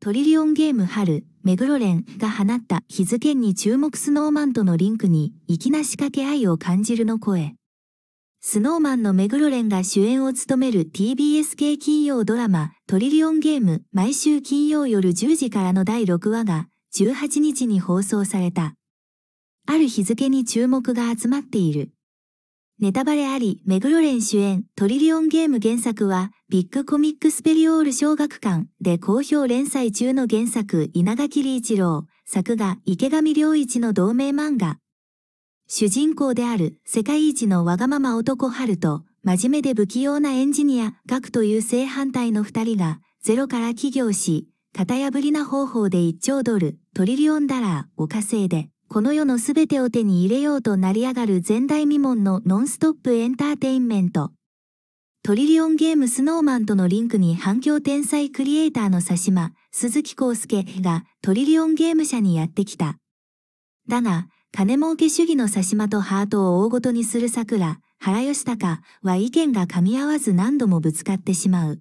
トリリオンゲーム春、目黒連が放った日付に注目スノーマンとのリンクに粋な仕掛け愛を感じるの声。スノーマンの目黒連が主演を務める TBS 系金曜ドラマトリリオンゲーム毎週金曜夜10時からの第6話が18日に放送された。ある日付に注目が集まっている。ネタバレあり、目黒ン主演、トリリオンゲーム原作は、ビッグコミックスペリオール小学館で好評連載中の原作、稲垣理一郎、作画、池上良一の同名漫画。主人公である、世界一のわがまま男春と、真面目で不器用なエンジニア、ガクという正反対の二人が、ゼロから起業し、型破りな方法で1兆ドル、トリリオンダラーを稼いで、この世のすべてを手に入れようと成り上がる前代未聞のノンストップエンターテインメント。トリリオンゲームスノーマンとのリンクに反響天才クリエイターの佐島、鈴木康介がトリリオンゲーム社にやってきた。だが、金儲け主義の佐島とハートを大ごとにする桜、原義高は意見が噛み合わず何度もぶつかってしまう。